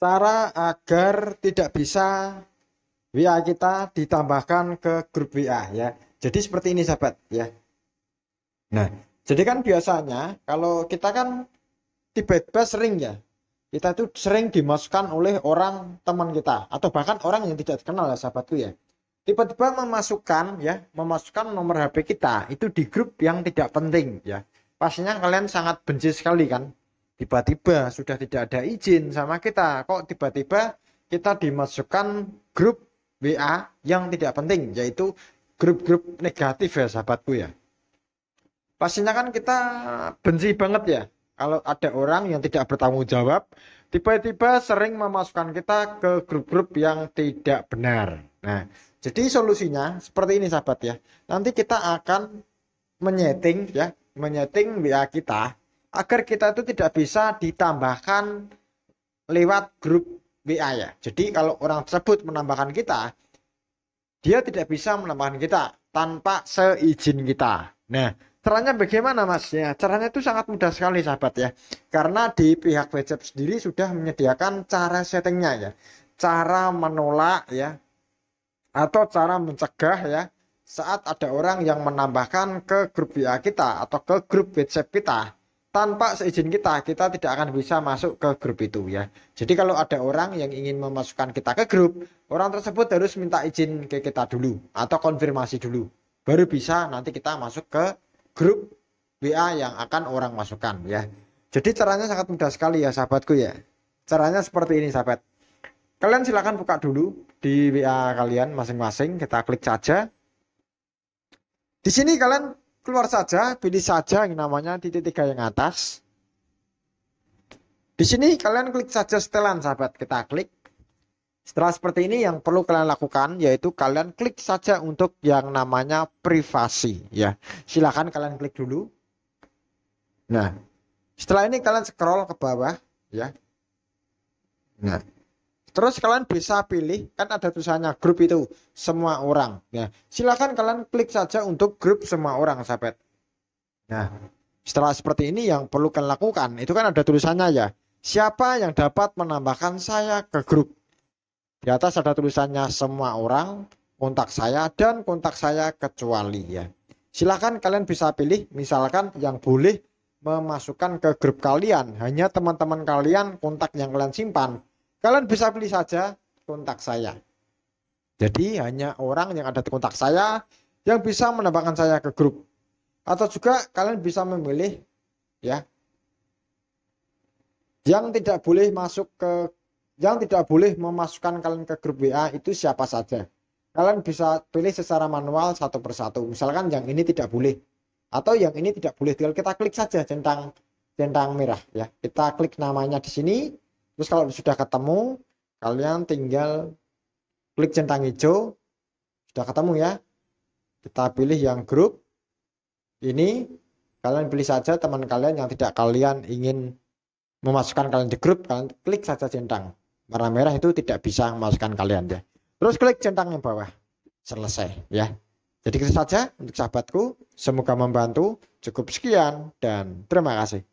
cara agar tidak bisa WA kita ditambahkan ke grup WA ya. Jadi seperti ini sahabat ya. Nah, jadi kan biasanya kalau kita kan tiba-tiba sering ya kita itu sering dimasukkan oleh orang teman kita atau bahkan orang yang tidak kenal ya sahabatku ya tiba-tiba memasukkan ya memasukkan nomor HP kita itu di grup yang tidak penting ya pastinya kalian sangat benci sekali kan tiba-tiba sudah tidak ada izin sama kita kok tiba-tiba kita dimasukkan grup WA yang tidak penting yaitu grup-grup negatif ya sahabatku ya pastinya kan kita benci banget ya kalau ada orang yang tidak bertanggung jawab tiba-tiba sering memasukkan kita ke grup-grup yang tidak benar nah jadi solusinya seperti ini sahabat ya nanti kita akan menyeting ya menyeting WA kita agar kita itu tidak bisa ditambahkan lewat grup WA ya. Jadi kalau orang tersebut menambahkan kita, dia tidak bisa menambahkan kita tanpa seizin kita. Nah, caranya bagaimana Mas? Ya, caranya itu sangat mudah sekali sahabat ya. Karena di pihak WhatsApp sendiri sudah menyediakan cara settingnya ya. Cara menolak ya atau cara mencegah ya saat ada orang yang menambahkan ke grup WA kita atau ke grup WhatsApp kita tanpa seizin kita, kita tidak akan bisa masuk ke grup itu ya. Jadi kalau ada orang yang ingin memasukkan kita ke grup, orang tersebut harus minta izin ke kita dulu atau konfirmasi dulu. Baru bisa nanti kita masuk ke grup WA yang akan orang masukkan ya. Jadi caranya sangat mudah sekali ya sahabatku ya. Caranya seperti ini sahabat. Kalian silahkan buka dulu di WA kalian masing-masing, kita klik saja. Di sini kalian keluar saja, pilih saja yang namanya titik tiga yang atas. Di sini kalian klik saja setelan sahabat, kita klik. Setelah seperti ini yang perlu kalian lakukan yaitu kalian klik saja untuk yang namanya privasi ya. Silahkan kalian klik dulu. Nah, setelah ini kalian scroll ke bawah ya. Nah, Terus kalian bisa pilih kan ada tulisannya grup itu semua orang. Ya, silakan kalian klik saja untuk grup semua orang sahabat. Nah, setelah seperti ini yang perlu kalian lakukan itu kan ada tulisannya ya. Siapa yang dapat menambahkan saya ke grup? Di atas ada tulisannya semua orang, kontak saya dan kontak saya kecuali ya. Silakan kalian bisa pilih misalkan yang boleh memasukkan ke grup kalian hanya teman-teman kalian kontak yang kalian simpan Kalian bisa pilih saja kontak saya. Jadi hanya orang yang ada di kontak saya yang bisa menambahkan saya ke grup. Atau juga kalian bisa memilih ya yang tidak boleh masuk ke yang tidak boleh memasukkan kalian ke grup WA itu siapa saja. Kalian bisa pilih secara manual satu persatu. Misalkan yang ini tidak boleh atau yang ini tidak boleh. Tinggal kita klik saja centang centang merah ya. Kita klik namanya di sini, Terus kalau sudah ketemu, kalian tinggal klik centang hijau. Sudah ketemu ya. Kita pilih yang grup. Ini kalian pilih saja teman kalian yang tidak kalian ingin memasukkan kalian di grup, kalian klik saja centang. Warna merah itu tidak bisa memasukkan kalian ya. Terus klik centang yang bawah. Selesai ya. Jadi itu saja untuk sahabatku. Semoga membantu. Cukup sekian dan terima kasih.